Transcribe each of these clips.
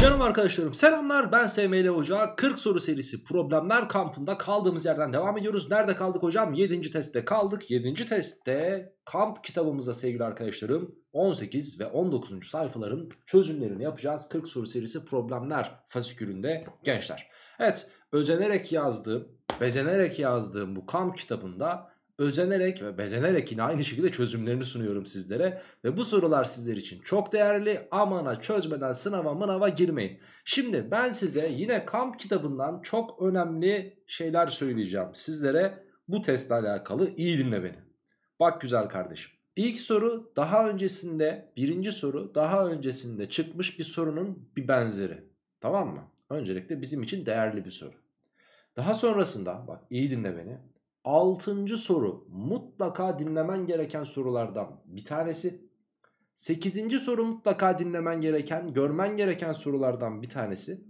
Canım arkadaşlarım selamlar ben SML Hoca 40 soru serisi problemler kampında kaldığımız yerden devam ediyoruz. Nerede kaldık hocam? 7. testte kaldık. 7. testte kamp kitabımıza sevgili arkadaşlarım 18 ve 19. sayfaların çözümlerini yapacağız. 40 soru serisi problemler fasikülünde gençler. Evet özenerek yazdığım, bezenerek yazdığım bu kamp kitabında özenerek ve bezenerek yine aynı şekilde çözümlerini sunuyorum sizlere. Ve bu sorular sizler için çok değerli. Amana çözmeden sınava mınava girmeyin. Şimdi ben size yine kamp kitabından çok önemli şeyler söyleyeceğim. Sizlere bu testle alakalı iyi dinle beni. Bak güzel kardeşim. İlk soru daha öncesinde birinci soru daha öncesinde çıkmış bir sorunun bir benzeri. Tamam mı? Öncelikle bizim için değerli bir soru. Daha sonrasında bak iyi dinle beni. Altıncı soru mutlaka dinlemen gereken sorulardan bir tanesi. Sekizinci soru mutlaka dinlemen gereken, görmen gereken sorulardan bir tanesi.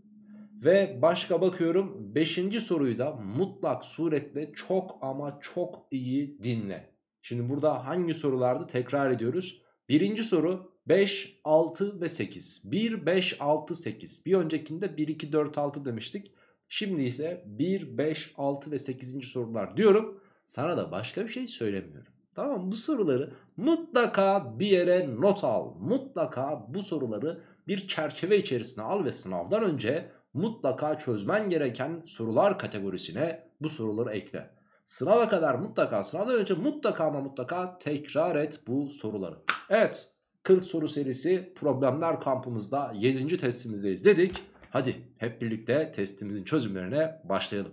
Ve başka bakıyorum beşinci soruyu da mutlak suretle çok ama çok iyi dinle. Şimdi burada hangi sorulardı tekrar ediyoruz? Birinci soru 5, 6 ve 8. 1, 5, 6, 8. Bir öncekinde 1, 2, 4, 6 demiştik. Şimdi ise 1, 5, 6 ve 8. sorular diyorum. Sana da başka bir şey söylemiyorum. Tamam Bu soruları mutlaka bir yere not al. Mutlaka bu soruları bir çerçeve içerisine al ve sınavdan önce mutlaka çözmen gereken sorular kategorisine bu soruları ekle. Sınava kadar mutlaka sınavdan önce mutlaka ama mutlaka tekrar et bu soruları. Evet 40 soru serisi problemler kampımızda 7. testimizdeyiz dedik. Hadi hep birlikte testimizin çözümlerine başlayalım.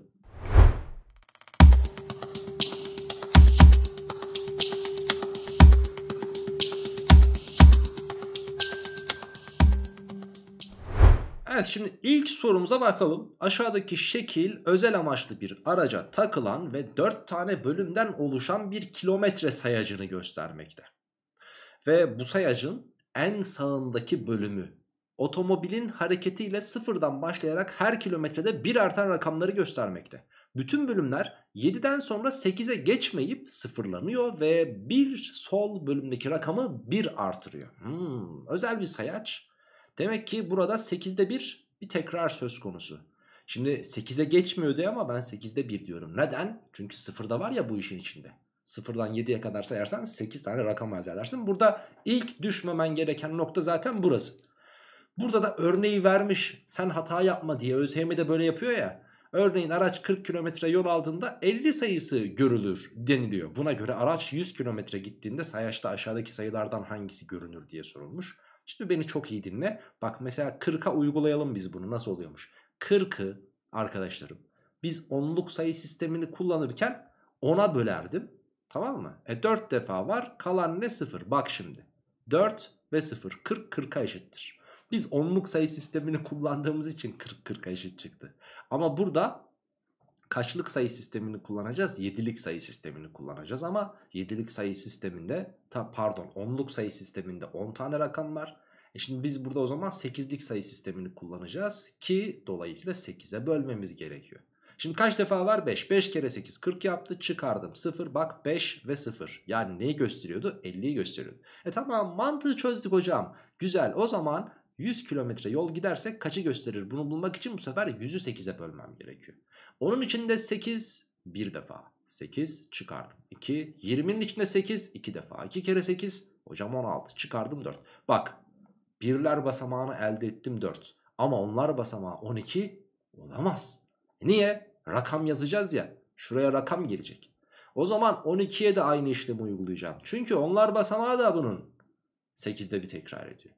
Evet şimdi ilk sorumuza bakalım. Aşağıdaki şekil özel amaçlı bir araca takılan ve 4 tane bölümden oluşan bir kilometre sayacını göstermekte. Ve bu sayacın en sağındaki bölümü otomobilin hareketiyle sıfırdan başlayarak her kilometrede bir artan rakamları göstermekte. Bütün bölümler 7'den sonra 8'e geçmeyip sıfırlanıyor ve bir sol bölümdeki rakamı 1 artırıyor. Hmm, özel bir sayaç. Demek ki burada 8'de 1 bir tekrar söz konusu. Şimdi 8'e geçmiyor diye ama ben 8'de 1 diyorum. Neden? Çünkü sıfırda var ya bu işin içinde. Sıfırdan 7'ye kadar sayarsan 8 tane rakam elde edersin. Burada ilk düşmemen gereken nokta zaten burası. Burada da örneği vermiş sen hata yapma diye ÖSYM de böyle yapıyor ya. Örneğin araç 40 kilometre yol aldığında 50 sayısı görülür deniliyor. Buna göre araç 100 kilometre gittiğinde sayaçta aşağıdaki sayılardan hangisi görünür diye sorulmuş. Şimdi beni çok iyi dinle. Bak mesela 40'a uygulayalım biz bunu nasıl oluyormuş. 40'ı arkadaşlarım biz onluk sayı sistemini kullanırken 10'a bölerdim. Tamam mı? E 4 defa var kalan ne 0? Bak şimdi 4 ve 0 40 40'a eşittir. Biz onluk sayı sistemini kullandığımız için 40-40'a eşit çıktı. Ama burada kaçlık sayı sistemini kullanacağız? Yedilik sayı sistemini kullanacağız ama yedilik sayı sisteminde ta, pardon onluk sayı sisteminde 10 tane rakam var. E şimdi biz burada o zaman 8'lik sayı sistemini kullanacağız ki dolayısıyla 8'e bölmemiz gerekiyor. Şimdi kaç defa var? 5. 5 kere 8 40 yaptı. Çıkardım 0. Bak 5 ve 0. Yani neyi gösteriyordu? 50'yi gösteriyordu. E tamam mantığı çözdük hocam. Güzel o zaman 100 kilometre yol gidersek kaçı gösterir? Bunu bulmak için bu sefer 100'ü 8'e bölmem gerekiyor. Onun için de 8 bir defa 8 çıkardım. 2 20'nin içinde 8 2 defa. 2 kere 8 hocam 16 çıkardım 4. Bak birler basamağını elde ettim 4. Ama onlar basamağı 12 olamaz. E niye? Rakam yazacağız ya. Şuraya rakam gelecek. O zaman 12'ye de aynı işlemi uygulayacağım. Çünkü onlar basamağı da bunun 8'de bir tekrar ediyor.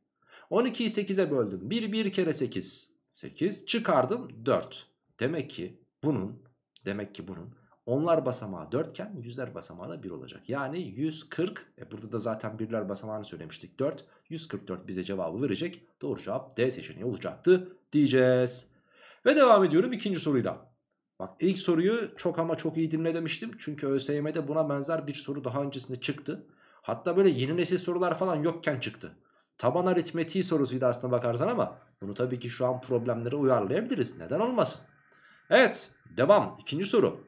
12'yi 8'e böldüm. 1 1 kere 8. 8 çıkardım 4. Demek ki bunun demek ki bunun onlar basamağı 4 iken yüzler basamağı da 1 olacak. Yani 140 e burada da zaten birler basamağını söylemiştik 4. 144 bize cevabı verecek. Doğru cevap D seçeneği olacaktı diyeceğiz. Ve devam ediyorum ikinci soruyla. Bak ilk soruyu çok ama çok iyi dinle demiştim. Çünkü ÖSYM'de buna benzer bir soru daha öncesinde çıktı. Hatta böyle yeni nesil sorular falan yokken çıktı. Taban aritmetiği sorusuydu aslında bakarsan ama bunu tabii ki şu an problemlere uyarlayabiliriz. Neden olmasın? Evet devam. İkinci soru.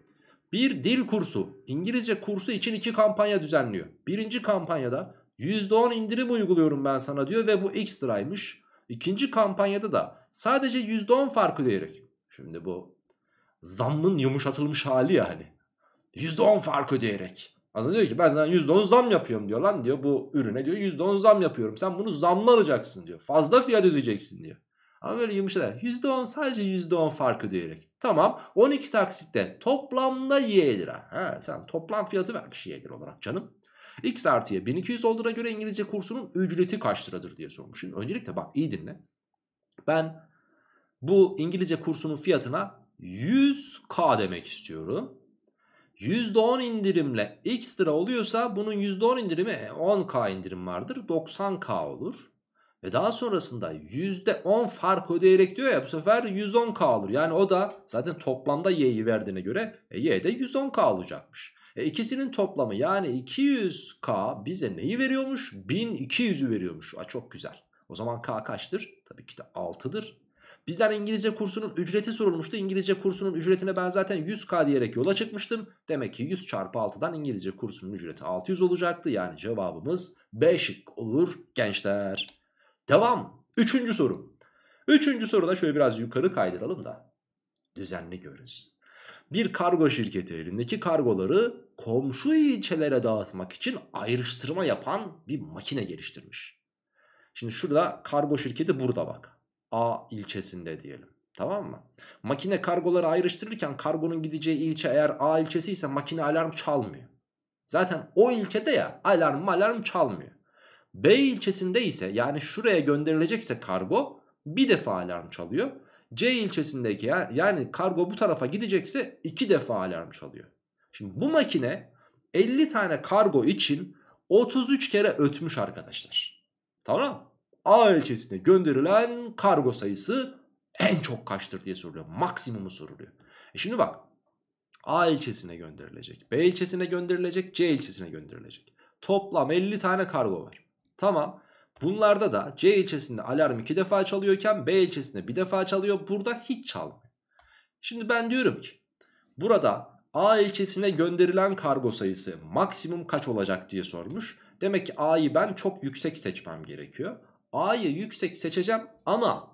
Bir dil kursu İngilizce kursu için iki kampanya düzenliyor. Birinci kampanyada %10 indirim uyguluyorum ben sana diyor ve bu x liraymış. İkinci kampanyada da sadece %10 farkı diyerek. Şimdi bu zammın yumuşatılmış hali yani. %10 farkı diyerek. Aslında diyor ki ben sana %10 zam yapıyorum diyor lan diyor. Bu ürüne diyor %10 zam yapıyorum. Sen bunu zamlı alacaksın diyor. Fazla fiyat ödeyeceksin diyor. Ama böyle yumuşalar. %10 sadece %10 fark ödeyerek. Tamam 12 taksitte toplamda Y lira. Ha, tamam toplam fiyatı vermiş şey Y lira olarak canım. X artıya 1200 olduğuna göre İngilizce kursunun ücreti kaç liradır diye sormuş. Şimdi öncelikle bak iyi dinle. Ben bu İngilizce kursunun fiyatına 100K demek istiyorum. %10 indirimle x lira oluyorsa bunun %10 indirimi 10k e, indirim vardır. 90k olur. Ve daha sonrasında %10 fark ödeyerek diyor ya bu sefer 110k olur. Yani o da zaten toplamda y'yi verdiğine göre e, y de 110k olacakmış. E, ikisinin toplamı yani 200k bize neyi veriyormuş? 1200'ü veriyormuş. A, çok güzel. O zaman k kaçtır? Tabii ki de 6'dır. Bizden İngilizce kursunun ücreti sorulmuştu. İngilizce kursunun ücretine ben zaten 100k diyerek yola çıkmıştım. Demek ki 100 çarpı 6'dan İngilizce kursunun ücreti 600 olacaktı. Yani cevabımız B olur gençler. Devam. Üçüncü soru. Üçüncü soruda şöyle biraz yukarı kaydıralım da düzenli görünsün. Bir kargo şirketi elindeki kargoları komşu ilçelere dağıtmak için ayrıştırma yapan bir makine geliştirmiş. Şimdi şurada kargo şirketi burada bak. A ilçesinde diyelim. Tamam mı? Makine kargoları ayrıştırırken kargonun gideceği ilçe eğer A ilçesi ise makine alarm çalmıyor. Zaten o ilçede ya alarm alarm çalmıyor. B ilçesinde ise yani şuraya gönderilecekse kargo bir defa alarm çalıyor. C ilçesindeki ya, yani kargo bu tarafa gidecekse iki defa alarm çalıyor. Şimdi bu makine 50 tane kargo için 33 kere ötmüş arkadaşlar. Tamam A ilçesine gönderilen kargo sayısı en çok kaçtır diye soruluyor. Maksimumu soruluyor. E şimdi bak A ilçesine gönderilecek, B ilçesine gönderilecek, C ilçesine gönderilecek. Toplam 50 tane kargo var. Tamam. Bunlarda da C ilçesinde alarm 2 defa çalıyorken B ilçesinde bir defa çalıyor. Burada hiç çalmıyor. Şimdi ben diyorum ki burada A ilçesine gönderilen kargo sayısı maksimum kaç olacak diye sormuş. Demek ki A'yı ben çok yüksek seçmem gerekiyor. A'yı yüksek seçeceğim ama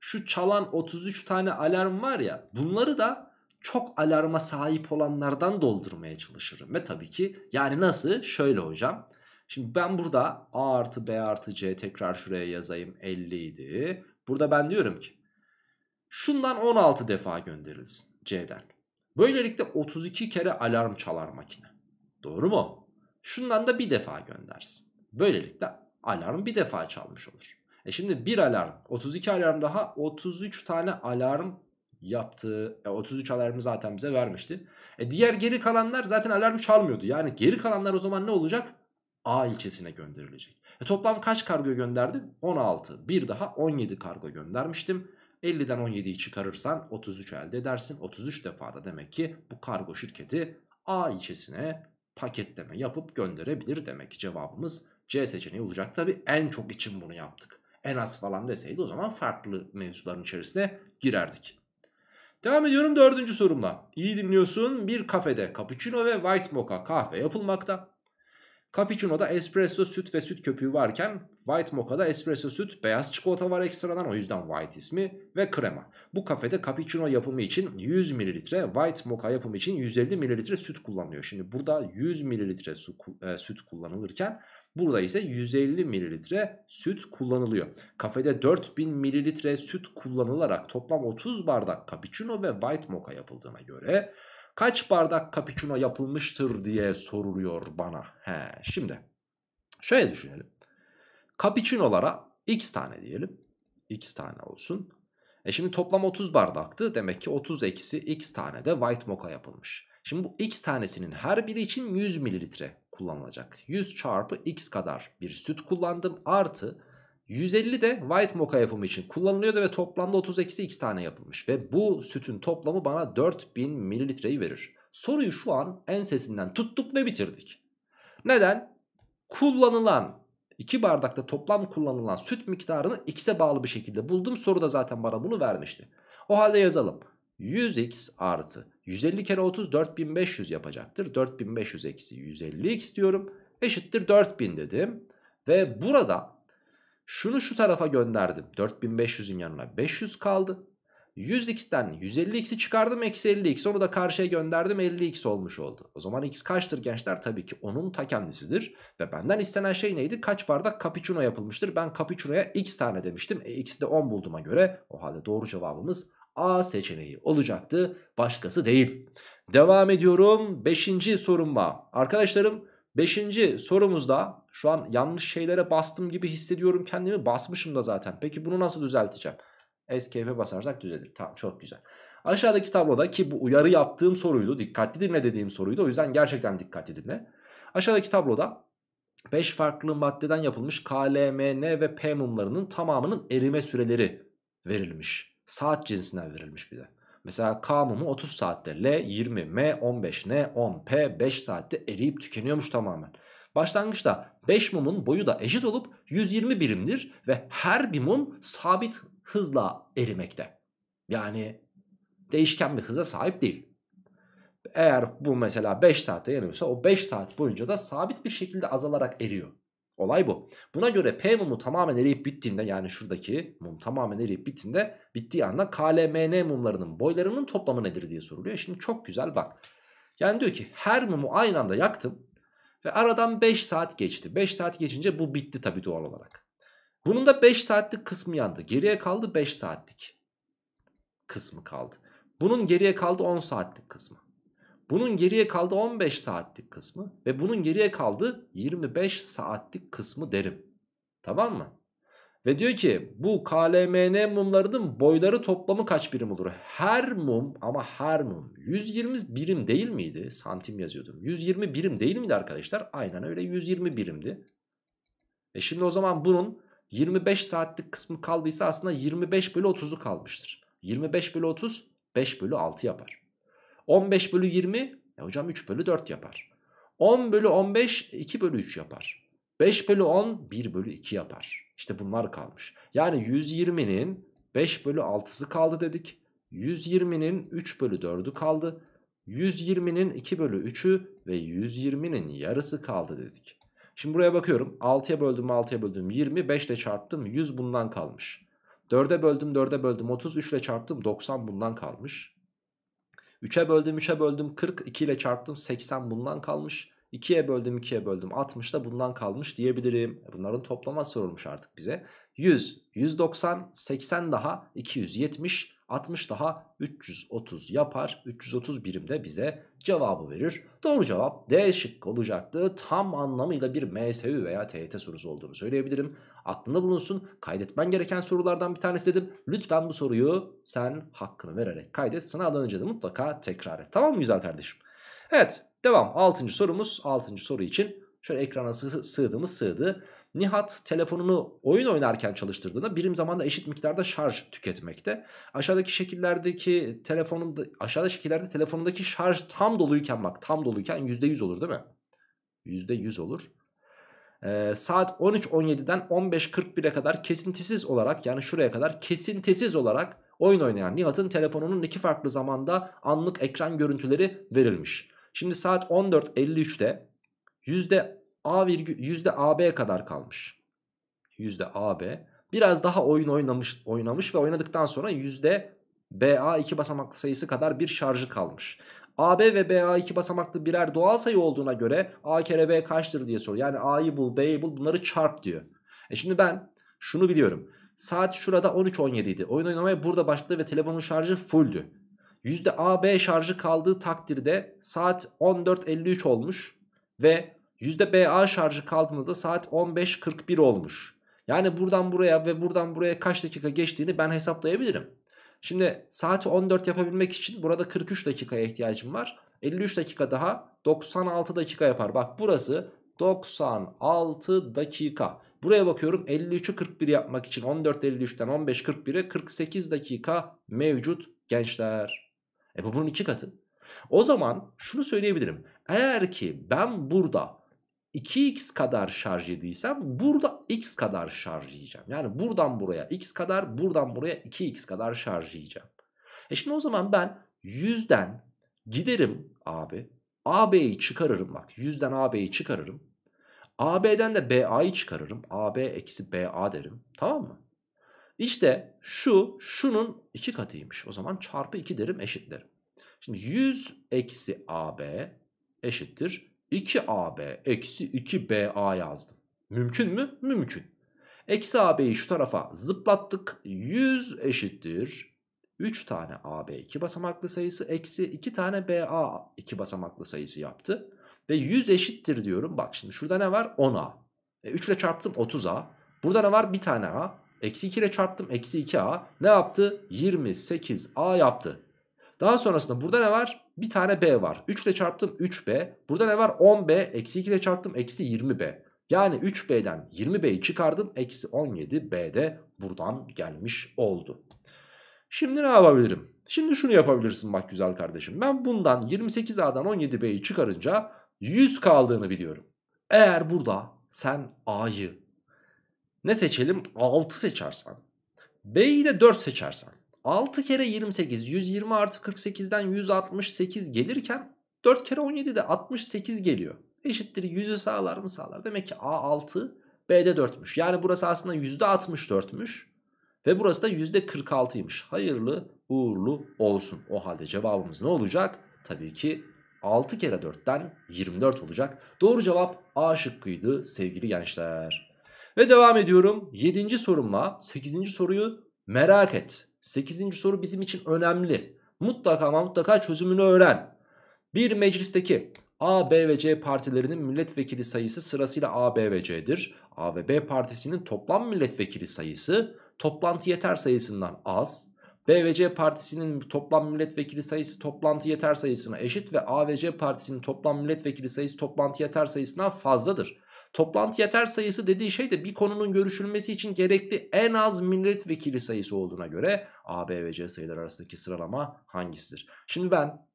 şu çalan 33 tane alarm var ya bunları da çok alarma sahip olanlardan doldurmaya çalışırım. Ve tabii ki yani nasıl? Şöyle hocam. Şimdi ben burada A artı B artı C tekrar şuraya yazayım 50 idi. Burada ben diyorum ki şundan 16 defa gönderilsin C'den. Böylelikle 32 kere alarm çalar makine. Doğru mu? Şundan da bir defa göndersin. Böylelikle alarm bir defa çalmış olur. E şimdi bir alarm 32 alarm daha 33 tane alarm yaptı. E 33 alarmı zaten bize vermişti. E diğer geri kalanlar zaten alarm çalmıyordu. Yani geri kalanlar o zaman ne olacak? A ilçesine gönderilecek. E toplam kaç kargo gönderdim? 16. Bir daha 17 kargo göndermiştim. 50'den 17'yi çıkarırsan 33 elde edersin. 33 defada demek ki bu kargo şirketi A ilçesine paketleme yapıp gönderebilir demek ki cevabımız C seçeneği olacak. Tabi en çok için bunu yaptık. En az falan deseydi o zaman farklı mevzuların içerisine girerdik. Devam ediyorum dördüncü sorumla. İyi dinliyorsun. Bir kafede cappuccino ve white mocha kahve yapılmakta. Cappuccino'da espresso süt ve süt köpüğü varken White Mocha'da espresso süt, beyaz çikolata var ekstradan o yüzden White ismi ve krema. Bu kafede cappuccino yapımı için 100 ml, White Mocha yapımı için 150 ml süt kullanılıyor. Şimdi burada 100 ml su, e, süt kullanılırken Burada ise 150 mililitre süt kullanılıyor. Kafede 4000 mililitre süt kullanılarak toplam 30 bardak cappuccino ve white mocha yapıldığına göre kaç bardak cappuccino yapılmıştır diye soruluyor bana. He, şimdi şöyle düşünelim. Cappuccino'lara x tane diyelim. x tane olsun. E şimdi toplam 30 bardaktı. Demek ki 30 eksi x tane de white mocha yapılmış. Şimdi bu x tanesinin her biri için 100 mililitre kullanılacak. 100 çarpı x kadar bir süt kullandım artı 150 de white mocha yapımı için kullanılıyordu ve toplamda 30 eksi x tane yapılmış. Ve bu sütün toplamı bana 4000 mililitreyi verir. Soruyu şu an ensesinden tuttuk ve bitirdik. Neden? Kullanılan 2 bardakta toplam kullanılan süt miktarını x'e bağlı bir şekilde buldum. Soru da zaten bana bunu vermişti. O halde yazalım. 100x artı 150 kere 30 4500 yapacaktır. 4500 eksi 150x diyorum. Eşittir 4000 dedim. Ve burada şunu şu tarafa gönderdim. 4500'ün yanına 500 kaldı. 100x'ten 150x'i çıkardım eksi 50x onu da karşıya gönderdim 50x olmuş oldu. O zaman x kaçtır gençler? Tabii ki onun ta kendisidir. Ve benden istenen şey neydi? Kaç bardak capuchino yapılmıştır? Ben capuchinoya x tane demiştim. E, x'i de 10 bulduğuma göre o halde doğru cevabımız A seçeneği olacaktı. Başkası değil. Devam ediyorum. Beşinci sorumla. Arkadaşlarım beşinci sorumuzda şu an yanlış şeylere bastım gibi hissediyorum kendimi. Basmışım da zaten. Peki bunu nasıl düzelteceğim? Escape'e basarsak düzelir. Tamam çok güzel. Aşağıdaki tabloda ki bu uyarı yaptığım soruydu. Dikkatli dinle dediğim soruydu. O yüzden gerçekten dikkatli dinle. Aşağıdaki tabloda 5 farklı maddeden yapılmış KLMN ve P mumlarının tamamının erime süreleri verilmiş. Saat cinsinden verilmiş bir de. Mesela K mumu 30 saatte, L 20, M 15, N 10, P 5 saatte eriyip tükeniyormuş tamamen. Başlangıçta 5 mumun boyu da eşit olup 120 birimdir ve her bir mum sabit hızla erimekte. Yani değişken bir hıza sahip değil. Eğer bu mesela 5 saatte yanıyorsa o 5 saat boyunca da sabit bir şekilde azalarak eriyor. Olay bu. Buna göre P mumu tamamen eriyip bittiğinde yani şuradaki mum tamamen eriyip bittiğinde bittiği anda KLMN mumlarının boylarının toplamı nedir diye soruluyor. Şimdi çok güzel bak. Yani diyor ki her mumu aynı anda yaktım ve aradan 5 saat geçti. 5 saat geçince bu bitti tabii doğal olarak. Bunun da 5 saatlik kısmı yandı. Geriye kaldı 5 saatlik kısmı kaldı. Bunun geriye kaldı 10 saatlik kısmı. Bunun geriye kaldı 15 saatlik kısmı ve bunun geriye kaldı 25 saatlik kısmı derim. Tamam mı? Ve diyor ki bu KLMN mumlarının boyları toplamı kaç birim olur? Her mum ama her mum 120 birim değil miydi? Santim yazıyordum. 120 birim değil miydi arkadaşlar? Aynen öyle 120 birimdi. E şimdi o zaman bunun 25 saatlik kısmı kaldıysa aslında 25 bölü 30'u kalmıştır. 25 bölü 30 5 bölü 6 yapar. 15 bölü 20 e hocam 3 bölü 4 yapar. 10 bölü 15 2 bölü 3 yapar. 5 bölü 10 1 bölü 2 yapar. İşte bunlar kalmış. Yani 120'nin 5 bölü 6'sı kaldı dedik. 120'nin 3 bölü 4'ü kaldı. 120'nin 2 bölü 3'ü ve 120'nin yarısı kaldı dedik. Şimdi buraya bakıyorum. 6'ya böldüm 6'ya böldüm 20. 5 ile çarptım 100 bundan kalmış. 4'e böldüm 4'e böldüm 30. 3 ile çarptım 90 bundan kalmış. 3'e böldüm 3'e böldüm 40 2 ile çarptım 80 bundan kalmış. 2'ye böldüm 2'ye böldüm 60 da bundan kalmış diyebilirim. Bunların toplama sorulmuş artık bize. 100, 190, 80 daha 270, 60 daha 330 yapar. 330 birim de bize cevabı verir. Doğru cevap D şıkkı olacaktı. Tam anlamıyla bir MSU veya TET sorusu olduğunu söyleyebilirim aklında bulunsun. Kaydetmen gereken sorulardan bir tanesi dedim. Lütfen bu soruyu sen hakkını vererek kaydet. Sınavdan önce de mutlaka tekrar et. Tamam mı güzel kardeşim? Evet devam. Altıncı sorumuz. Altıncı soru için şöyle ekrana sığdığımız sığdı. Nihat telefonunu oyun oynarken çalıştırdığında birim zamanda eşit miktarda şarj tüketmekte. Aşağıdaki şekillerdeki telefonun aşağıda şekillerde telefonundaki şarj tam doluyken bak tam doluyken %100 olur değil mi? %100 olur e, saat 13.17'den 15.41'e kadar kesintisiz olarak yani şuraya kadar kesintisiz olarak oyun oynayan Nihat'ın telefonunun iki farklı zamanda anlık ekran görüntüleri verilmiş. Şimdi saat 14.53'te %A virgül %AB kadar kalmış. %AB biraz daha oyun oynamış oynamış ve oynadıktan sonra %BA iki basamaklı sayısı kadar bir şarjı kalmış. AB ve BA iki basamaklı birer doğal sayı olduğuna göre A kere B kaçtır diye soruyor. Yani A'yı bul B'yi bul bunları çarp diyor. E şimdi ben şunu biliyorum. Saat şurada 13.17 idi. Oyun oynamaya burada başladı ve telefonun şarjı fulldü. %AB şarjı kaldığı takdirde saat 14.53 olmuş ve %BA şarjı kaldığında da saat 15.41 olmuş. Yani buradan buraya ve buradan buraya kaç dakika geçtiğini ben hesaplayabilirim. Şimdi saati 14 yapabilmek için burada 43 dakikaya ihtiyacım var. 53 dakika daha 96 dakika yapar. Bak burası 96 dakika. Buraya bakıyorum 53'ü 41 yapmak için 14.53'ten 15.41'e 48 dakika mevcut gençler. E bu bunun iki katı. O zaman şunu söyleyebilirim. Eğer ki ben burada 2x kadar şarj ediysem burada x kadar şarj yiyeceğim. Yani buradan buraya x kadar buradan buraya 2x kadar şarj yiyeceğim. E şimdi o zaman ben 100'den giderim abi. AB'yi çıkarırım bak 100'den AB'yi çıkarırım. AB'den de BA'yı çıkarırım. AB eksi BA derim tamam mı? İşte şu şunun 2 katıymış. O zaman çarpı 2 derim eşitlerim. Şimdi 100 eksi AB eşittir 2AB eksi 2BA yazdım. Mümkün mü? Mümkün. Eksi AB'yi şu tarafa zıplattık. 100 eşittir. 3 tane AB 2 basamaklı sayısı eksi 2 tane BA 2 basamaklı sayısı yaptı. Ve 100 eşittir diyorum. Bak şimdi şurada ne var? 10A. E 3 ile çarptım 30A. Burada ne var? Bir tane A. Eksi 2 ile çarptım. Eksi 2A. Ne yaptı? 28A yaptı. Daha sonrasında burada ne var? Bir tane B var. 3 ile çarptım 3B. Burada ne var? 10B. Eksi 2 ile çarptım eksi 20B. Yani 3B'den 20B'yi çıkardım. Eksi 17B de buradan gelmiş oldu. Şimdi ne yapabilirim? Şimdi şunu yapabilirsin bak güzel kardeşim. Ben bundan 28A'dan 17B'yi çıkarınca 100 kaldığını biliyorum. Eğer burada sen A'yı ne seçelim? 6 seçersen. B'yi de 4 seçersen. 6 kere 28 120 artı 48'den 168 gelirken 4 kere 17 de 68 geliyor. Eşittir 100'ü sağlar mı sağlar. Demek ki A 6 B'de 4'müş. Yani burası aslında %64'müş. Ve burası da %46'ymış. Hayırlı uğurlu olsun. O halde cevabımız ne olacak? Tabii ki 6 kere 4'ten 24 olacak. Doğru cevap A şıkkıydı sevgili gençler. Ve devam ediyorum. 7. sorumla 8. soruyu Merak et. 8. soru bizim için önemli. Mutlaka ama mutlaka çözümünü öğren. Bir meclisteki A, B ve C partilerinin milletvekili sayısı sırasıyla A, B ve C'dir. A ve B partisinin toplam milletvekili sayısı toplantı yeter sayısından az. B ve C partisinin toplam milletvekili sayısı toplantı yeter sayısına eşit ve A ve C partisinin toplam milletvekili sayısı toplantı yeter sayısından fazladır. Toplantı yeter sayısı dediği şey de bir konunun görüşülmesi için gerekli en az milletvekili sayısı olduğuna göre A, B ve C sayılar arasındaki sıralama hangisidir? Şimdi ben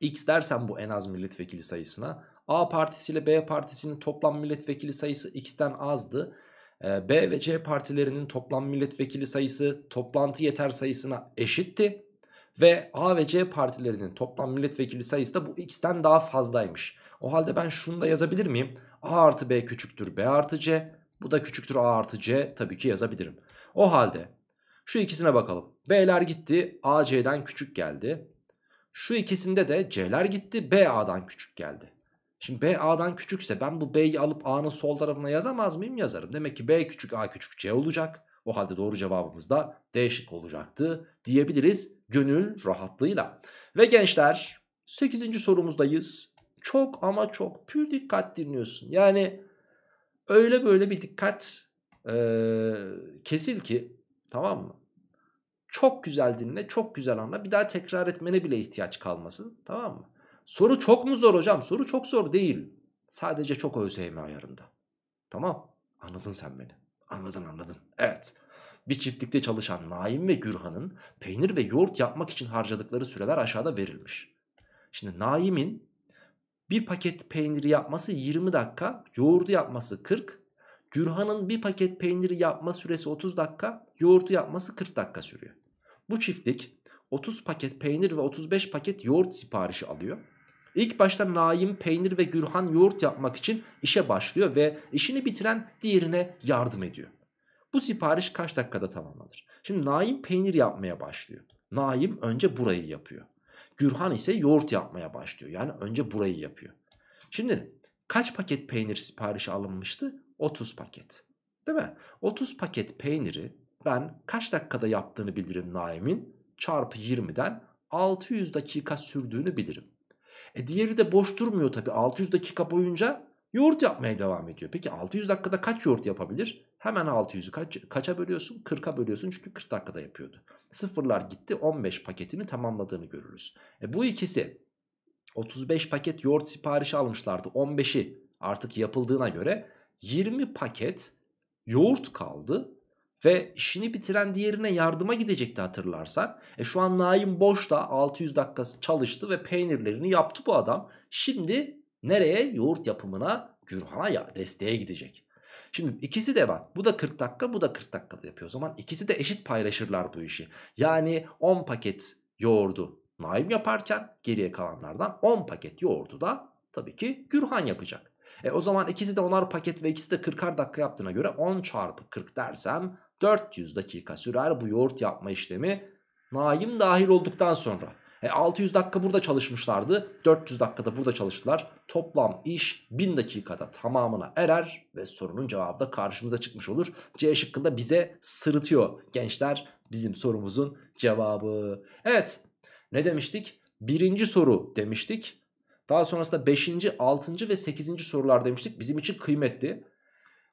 X dersem bu en az milletvekili sayısına A partisiyle B partisinin toplam milletvekili sayısı X'ten azdı. Ee, B ve C partilerinin toplam milletvekili sayısı toplantı yeter sayısına eşitti. Ve A ve C partilerinin toplam milletvekili sayısı da bu X'ten daha fazlaymış. O halde ben şunu da yazabilir miyim? A artı B küçüktür B artı C. Bu da küçüktür A artı C. Tabii ki yazabilirim. O halde şu ikisine bakalım. B'ler gitti. A C'den küçük geldi. Şu ikisinde de C'ler gitti. B A'dan küçük geldi. Şimdi B A'dan küçükse ben bu B'yi alıp A'nın sol tarafına yazamaz mıyım? Yazarım. Demek ki B küçük A küçük C olacak. O halde doğru cevabımız da D şık olacaktı diyebiliriz gönül rahatlığıyla. Ve gençler 8. sorumuzdayız çok ama çok pür dikkat dinliyorsun. Yani öyle böyle bir dikkat e, kesil ki tamam mı? Çok güzel dinle, çok güzel anla. Bir daha tekrar etmene bile ihtiyaç kalmasın. Tamam mı? Soru çok mu zor hocam? Soru çok zor değil. Sadece çok ÖSYM ayarında. Tamam. Anladın sen beni. Anladın anladın. Evet. Bir çiftlikte çalışan Naim ve Gürhan'ın peynir ve yoğurt yapmak için harcadıkları süreler aşağıda verilmiş. Şimdi Naim'in bir paket peyniri yapması 20 dakika, yoğurdu yapması 40. Cürhan'ın bir paket peyniri yapma süresi 30 dakika, yoğurdu yapması 40 dakika sürüyor. Bu çiftlik 30 paket peynir ve 35 paket yoğurt siparişi alıyor. İlk başta Naim peynir ve Gürhan yoğurt yapmak için işe başlıyor ve işini bitiren diğerine yardım ediyor. Bu sipariş kaç dakikada tamamlanır? Şimdi Naim peynir yapmaya başlıyor. Naim önce burayı yapıyor. Gürhan ise yoğurt yapmaya başlıyor. Yani önce burayı yapıyor. Şimdi kaç paket peynir siparişi alınmıştı? 30 paket. Değil mi? 30 paket peyniri ben kaç dakikada yaptığını bilirim Naim'in. Çarpı 20'den 600 dakika sürdüğünü bilirim. E diğeri de boş durmuyor tabii. 600 dakika boyunca yoğurt yapmaya devam ediyor. Peki 600 dakikada kaç yoğurt yapabilir? Hemen 600'ü kaç, kaça bölüyorsun? 40'a bölüyorsun çünkü 40 dakikada yapıyordu. Sıfırlar gitti 15 paketini tamamladığını görürüz. E bu ikisi 35 paket yoğurt siparişi almışlardı. 15'i artık yapıldığına göre 20 paket yoğurt kaldı. Ve işini bitiren diğerine yardıma gidecekti hatırlarsan. E şu an Naim boşta 600 dakikası çalıştı ve peynirlerini yaptı bu adam. Şimdi nereye? Yoğurt yapımına Gürhan'a ya desteğe gidecek. Şimdi ikisi de var. Bu da 40 dakika bu da 40 dakikada yapıyor. O zaman ikisi de eşit paylaşırlar bu işi. Yani 10 paket yoğurdu Naim yaparken geriye kalanlardan 10 paket yoğurdu da tabii ki Gürhan yapacak. E o zaman ikisi de onar paket ve ikisi de 40'ar dakika yaptığına göre 10 çarpı 40 dersem 400 dakika sürer bu yoğurt yapma işlemi. Naim dahil olduktan sonra. E 600 dakika burada çalışmışlardı. 400 dakikada burada çalıştılar. Toplam iş 1000 dakikada tamamına erer ve sorunun cevabı da karşımıza çıkmış olur. C şıkkında bize sırıtıyor gençler bizim sorumuzun cevabı. Evet ne demiştik? Birinci soru demiştik. Daha sonrasında 5. 6. ve 8. sorular demiştik. Bizim için kıymetli.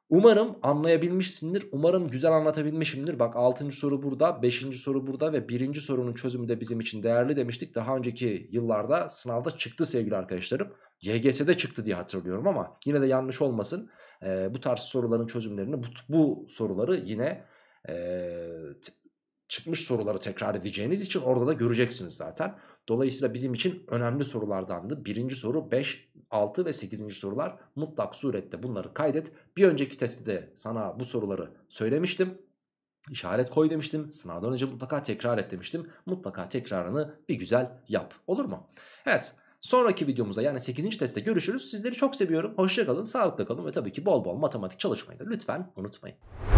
Umarım anlayabilmişsindir. Umarım güzel anlatabilmişimdir. Bak 6. soru burada, 5. soru burada ve 1. sorunun çözümü de bizim için değerli demiştik. Daha önceki yıllarda sınavda çıktı sevgili arkadaşlarım. YGS'de çıktı diye hatırlıyorum ama yine de yanlış olmasın. Ee, bu tarz soruların çözümlerini, bu, bu soruları yine e, çıkmış soruları tekrar edeceğiniz için orada da göreceksiniz zaten. Dolayısıyla bizim için önemli sorulardandı. Birinci soru 5, 6 ve 8. sorular mutlak surette bunları kaydet. Bir önceki testte sana bu soruları söylemiştim. İşaret koy demiştim. Sınavdan önce mutlaka tekrar et demiştim. Mutlaka tekrarını bir güzel yap. Olur mu? Evet. Sonraki videomuza yani 8. testte görüşürüz. Sizleri çok seviyorum. Hoşçakalın, sağlıkla kalın ve tabii ki bol bol matematik çalışmayı da lütfen unutmayın.